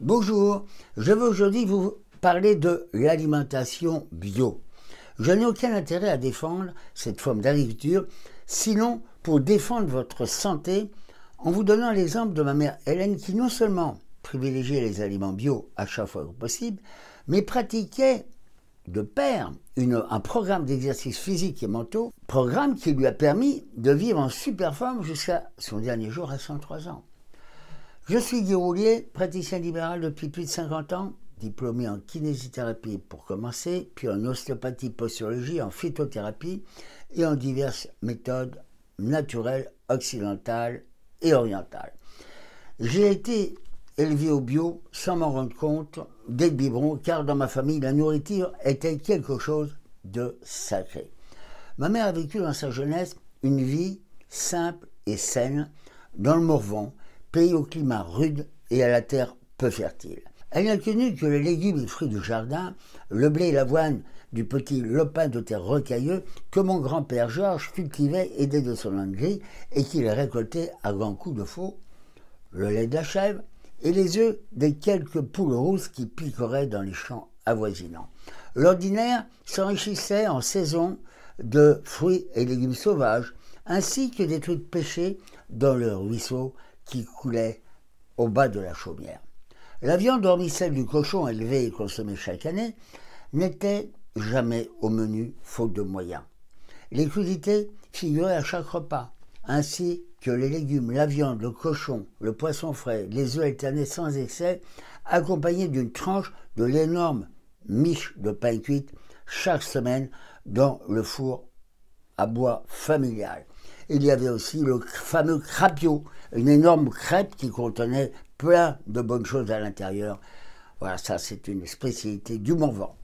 Bonjour, je veux aujourd'hui vous parler de l'alimentation bio. Je n'ai aucun intérêt à défendre cette forme d'agriculture, sinon pour défendre votre santé en vous donnant l'exemple de ma mère Hélène qui non seulement privilégiait les aliments bio à chaque fois que possible, mais pratiquait de pair un programme d'exercices physiques et mentaux, programme qui lui a permis de vivre en super forme jusqu'à son dernier jour à 103 ans. Je suis Guy Roulier, praticien libéral depuis plus de 50 ans, diplômé en kinésithérapie pour commencer, puis en ostéopathie, postéologie en phytothérapie et en diverses méthodes naturelles, occidentales et orientales. J'ai été élevé au bio sans m'en rendre compte dès le biberon, car dans ma famille, la nourriture était quelque chose de sacré. Ma mère a vécu dans sa jeunesse une vie simple et saine dans le Morvan, pays au climat rude et à la terre peu fertile. Elle n'a connu que les légumes et fruits du jardin, le blé et l'avoine du petit lopin de terre rocailleux que mon grand-père Georges cultivait aidé de son engrais et qu'il récoltait à grands coups de faux, le lait de la chèvre et les œufs des quelques poules rousses qui picoraient dans les champs avoisinants. L'ordinaire s'enrichissait en saison de fruits et légumes sauvages ainsi que des trucs pêchés dans le ruisseau qui coulait au bas de la chaumière. La viande, hormis du cochon élevé et consommée chaque année, n'était jamais au menu faute de moyens. Les crudités figuraient à chaque repas, ainsi que les légumes, la viande, le cochon, le poisson frais, les œufs alternés sans excès, accompagnés d'une tranche de l'énorme miche de pain cuite chaque semaine dans le four à bois familial. Il y avait aussi le fameux crapio, une énorme crêpe qui contenait plein de bonnes choses à l'intérieur. Voilà, ça c'est une spécialité du Mont-Vent.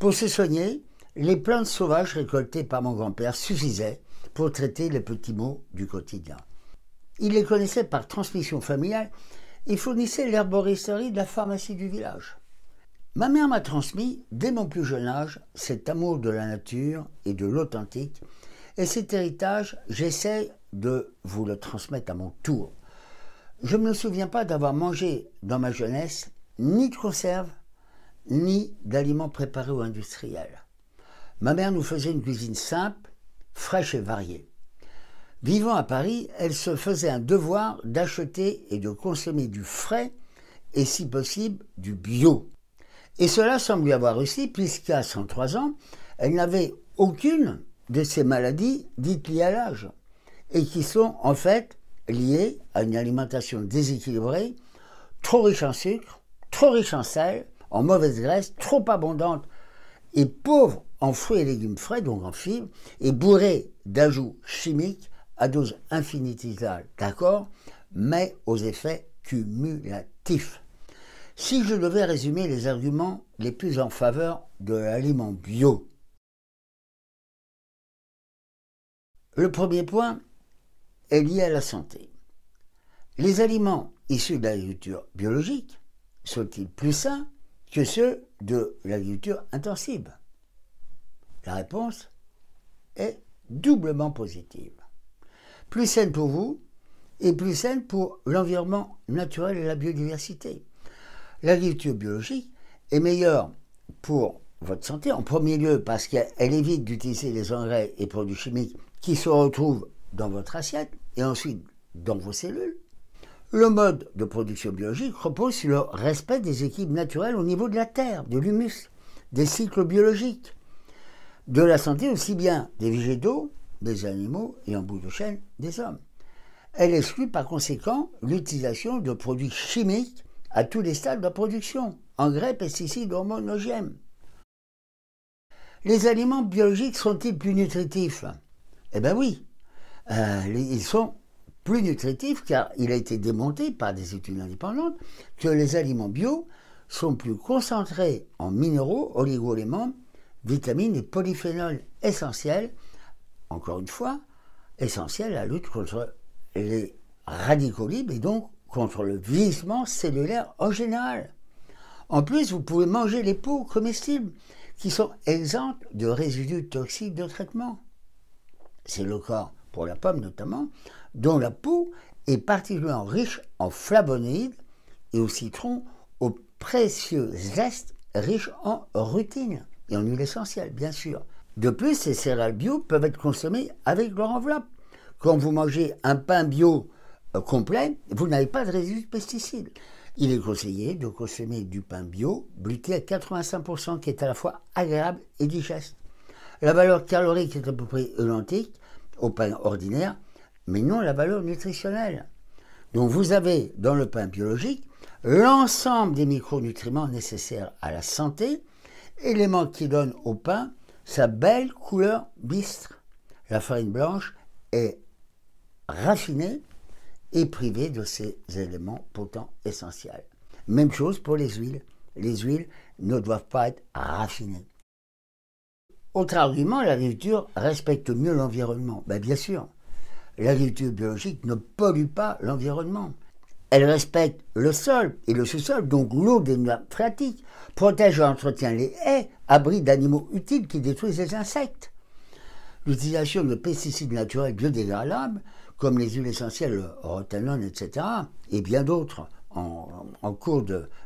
Pour se soigner, les plantes sauvages récoltées par mon grand-père suffisaient pour traiter les petits maux du quotidien. Il les connaissait par transmission familiale et fournissait l'herboristerie de la pharmacie du village. Ma mère m'a transmis, dès mon plus jeune âge, cet amour de la nature et de l'authentique et cet héritage, j'essaie de vous le transmettre à mon tour. Je ne me souviens pas d'avoir mangé dans ma jeunesse ni de conserve, ni d'aliments préparés ou industriels. Ma mère nous faisait une cuisine simple, fraîche et variée. Vivant à Paris, elle se faisait un devoir d'acheter et de consommer du frais et si possible du bio. Et cela semble lui avoir réussi puisqu'à 103 ans, elle n'avait aucune de ces maladies dites liées à l'âge et qui sont en fait liées à une alimentation déséquilibrée, trop riche en sucre, trop riche en sel, en mauvaise graisse, trop abondante et pauvre en fruits et légumes frais, donc en fibres, et bourrée d'ajouts chimiques à dose infinitisale, d'accord, mais aux effets cumulatifs. Si je devais résumer les arguments les plus en faveur de l'aliment bio, Le premier point est lié à la santé. Les aliments issus de l'agriculture biologique sont-ils plus sains que ceux de l'agriculture intensive La réponse est doublement positive. Plus saine pour vous et plus saine pour l'environnement naturel et la biodiversité. L'agriculture biologique est meilleure pour votre santé en premier lieu parce qu'elle évite d'utiliser les engrais et produits chimiques qui se retrouvent dans votre assiette et ensuite dans vos cellules. Le mode de production biologique repose sur le respect des équipes naturelles au niveau de la terre, de l'humus, des cycles biologiques, de la santé aussi bien des végétaux, des animaux et en bout de chaîne des hommes. Elle exclut par conséquent l'utilisation de produits chimiques à tous les stades de la production, engrais, pesticides, hormones, OGM. Les aliments biologiques sont-ils plus nutritifs Eh bien oui, euh, ils sont plus nutritifs car il a été démonté par des études indépendantes que les aliments bio sont plus concentrés en minéraux, oligo-éléments, vitamines et polyphénols essentiels, encore une fois, essentiels à la lutte contre les radicaux libres et donc contre le vieillissement cellulaire en général. En plus, vous pouvez manger les peaux comestibles qui sont exemptes de résidus toxiques de traitement. C'est le corps, pour la pomme notamment, dont la peau est particulièrement riche en flavonoïdes et au citron, au précieux zeste riche en rutine et en huile essentielle, bien sûr. De plus, ces céréales bio peuvent être consommées avec leur enveloppe. Quand vous mangez un pain bio euh, complet, vous n'avez pas de résidus de pesticides. Il est conseillé de consommer du pain bio, buté à 85%, qui est à la fois agréable et digeste. La valeur calorique est à peu près identique au pain ordinaire, mais non la valeur nutritionnelle. Donc vous avez dans le pain biologique l'ensemble des micronutriments nécessaires à la santé, éléments qui donnent au pain sa belle couleur bistre. La farine blanche est raffinée et privé de ces éléments pourtant essentiels. Même chose pour les huiles. Les huiles ne doivent pas être raffinées. Autre argument, l'agriculture respecte mieux l'environnement. Ben, bien sûr, l'agriculture biologique ne pollue pas l'environnement. Elle respecte le sol et le sous-sol, donc l'eau des nappes phréatiques, protège et entretient les haies, abri d'animaux utiles qui détruisent les insectes. L'utilisation de pesticides naturels biodégradables comme les huiles essentielles rotanone, etc., et bien d'autres en, cours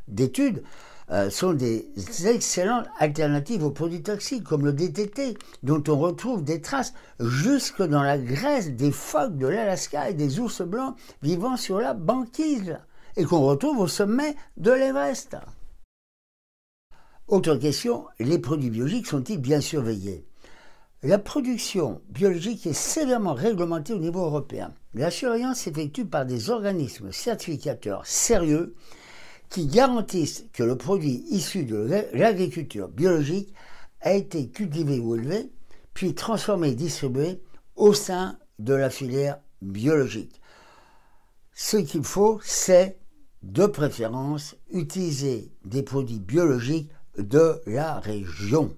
d'études, euh, sont des excellentes alternatives aux produits toxiques, comme le DTT, dont on retrouve des traces jusque dans la graisse des phoques de l'Alaska et des ours blancs vivant sur la banquise, et qu'on retrouve au sommet de l'Everest. Autre question, les produits biologiques sont-ils bien surveillés la production biologique est sévèrement réglementée au niveau européen. La surveillance s'effectue par des organismes certificateurs sérieux qui garantissent que le produit issu de l'agriculture biologique a été cultivé ou élevé, puis transformé et distribué au sein de la filière biologique. Ce qu'il faut, c'est de préférence utiliser des produits biologiques de la région.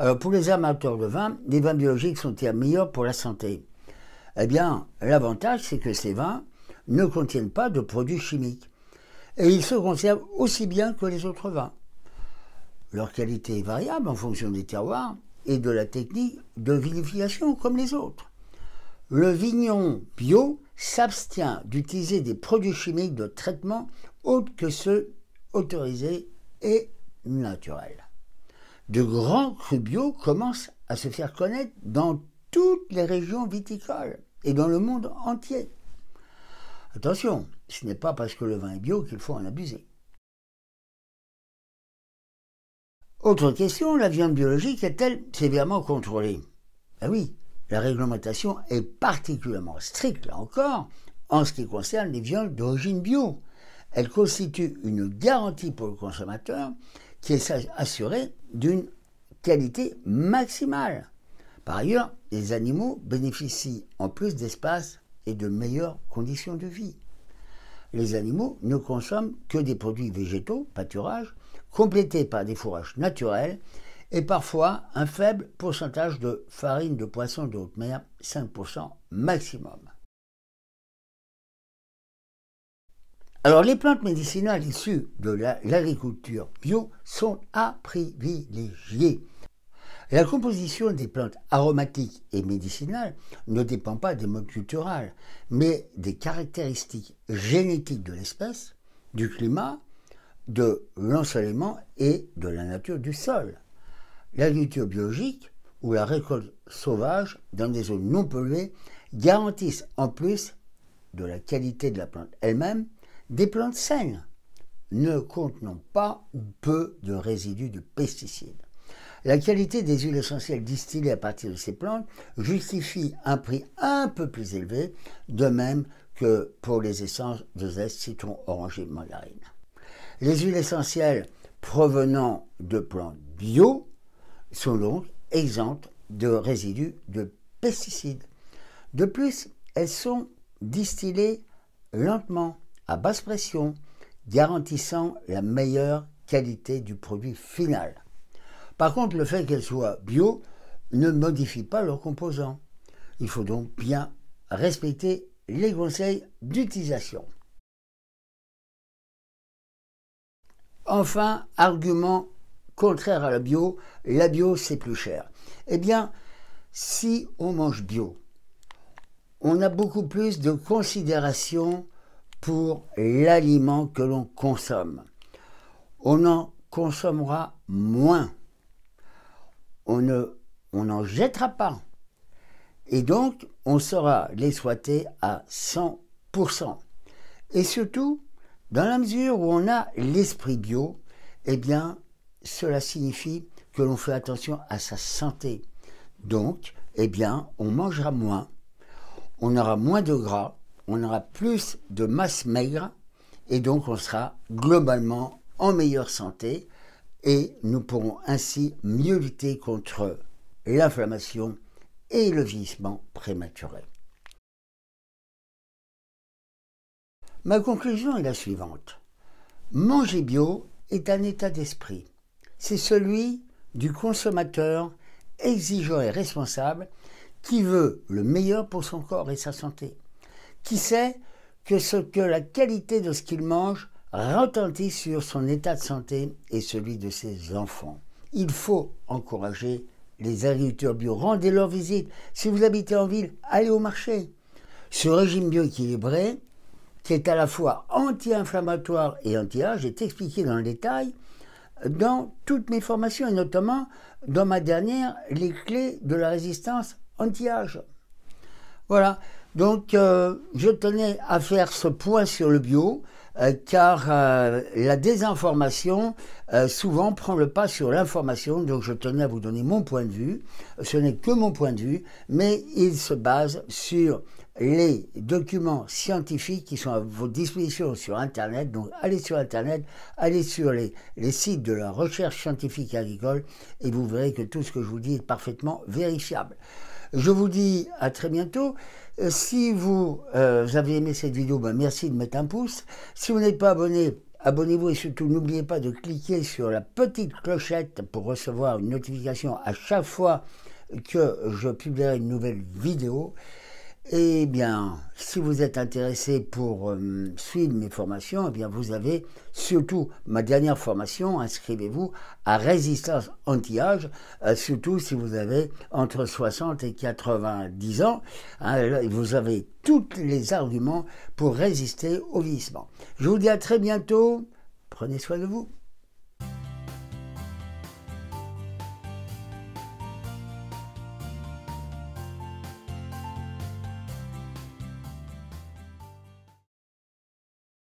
Alors, euh, pour les amateurs de vin, les vins biologiques sont-ils meilleurs pour la santé Eh bien, l'avantage, c'est que ces vins ne contiennent pas de produits chimiques. Et ils se conservent aussi bien que les autres vins. Leur qualité est variable en fonction des terroirs et de la technique de vinification comme les autres. Le vignon bio s'abstient d'utiliser des produits chimiques de traitement autres que ceux autorisés et naturels de grands crus bio commencent à se faire connaître dans toutes les régions viticoles et dans le monde entier. Attention, ce n'est pas parce que le vin est bio qu'il faut en abuser. Autre question, la viande biologique est-elle sévèrement contrôlée Ben oui, la réglementation est particulièrement stricte, là encore, en ce qui concerne les viandes d'origine bio. Elle constitue une garantie pour le consommateur qui est assuré d'une qualité maximale. Par ailleurs, les animaux bénéficient en plus d'espace et de meilleures conditions de vie. Les animaux ne consomment que des produits végétaux, pâturages, complétés par des fourrages naturels et parfois un faible pourcentage de farine de poisson de mer, 5% maximum. Alors, les plantes médicinales issues de l'agriculture bio sont à privilégier. La composition des plantes aromatiques et médicinales ne dépend pas des modes culturels, mais des caractéristiques génétiques de l'espèce, du climat, de l'ensoleillement et de la nature du sol. L'agriculture biologique ou la récolte sauvage dans des zones non polluées garantissent en plus de la qualité de la plante elle-même des plantes saines ne contenant pas ou peu de résidus de pesticides. La qualité des huiles essentielles distillées à partir de ces plantes justifie un prix un peu plus élevé, de même que pour les essences de zeste, citron, orange et mandarine. Les huiles essentielles provenant de plantes bio sont donc exemptes de résidus de pesticides. De plus, elles sont distillées lentement, à basse pression, garantissant la meilleure qualité du produit final. Par contre, le fait qu'elles soient bio ne modifie pas leurs composants. Il faut donc bien respecter les conseils d'utilisation. Enfin, argument contraire à la bio, la bio c'est plus cher. Eh bien, si on mange bio, on a beaucoup plus de considérations pour l'aliment que l'on consomme. On en consommera moins. On ne, on en jettera pas. Et donc, on saura les souhaiter à 100%. Et surtout, dans la mesure où on a l'esprit bio, eh bien, cela signifie que l'on fait attention à sa santé. Donc, eh bien, on mangera moins, on aura moins de gras, on aura plus de masse maigre et donc on sera globalement en meilleure santé et nous pourrons ainsi mieux lutter contre l'inflammation et le vieillissement prématuré. Ma conclusion est la suivante. Manger bio est un état d'esprit. C'est celui du consommateur exigeant et responsable qui veut le meilleur pour son corps et sa santé. Qui sait que ce que la qualité de ce qu'il mange retentit sur son état de santé et celui de ses enfants. Il faut encourager les agriculteurs bio. Rendez-leur visite. Si vous habitez en ville, allez au marché. Ce régime bioéquilibré, qui est à la fois anti-inflammatoire et anti-âge, est expliqué dans le détail dans toutes mes formations, et notamment dans ma dernière, Les clés de la résistance anti-âge. Voilà. Donc, euh, je tenais à faire ce point sur le bio, euh, car euh, la désinformation souvent prend le pas sur l'information. Donc, je tenais à vous donner mon point de vue. Ce n'est que mon point de vue, mais il se base sur les documents scientifiques qui sont à votre disposition sur Internet. Donc, allez sur Internet, allez sur les sites de la recherche scientifique agricole, et vous verrez que tout ce que je vous dis est parfaitement vérifiable. Je vous dis à très bientôt. Euh, si vous, euh, avez aimé cette vidéo, ben, merci de mettre un pouce. Si vous n'êtes pas abonné, abonnez-vous et surtout n'oubliez pas de cliquer sur la petite clochette pour recevoir une notification à chaque fois que je publierai une nouvelle vidéo. Eh bien, si vous êtes intéressé pour euh, suivre mes formations, eh bien vous avez surtout ma dernière formation, inscrivez-vous à résistance anti-âge, euh, surtout si vous avez entre 60 et 90 ans. Hein, vous avez tous les arguments pour résister au vieillissement. Je vous dis à très bientôt. Prenez soin de vous.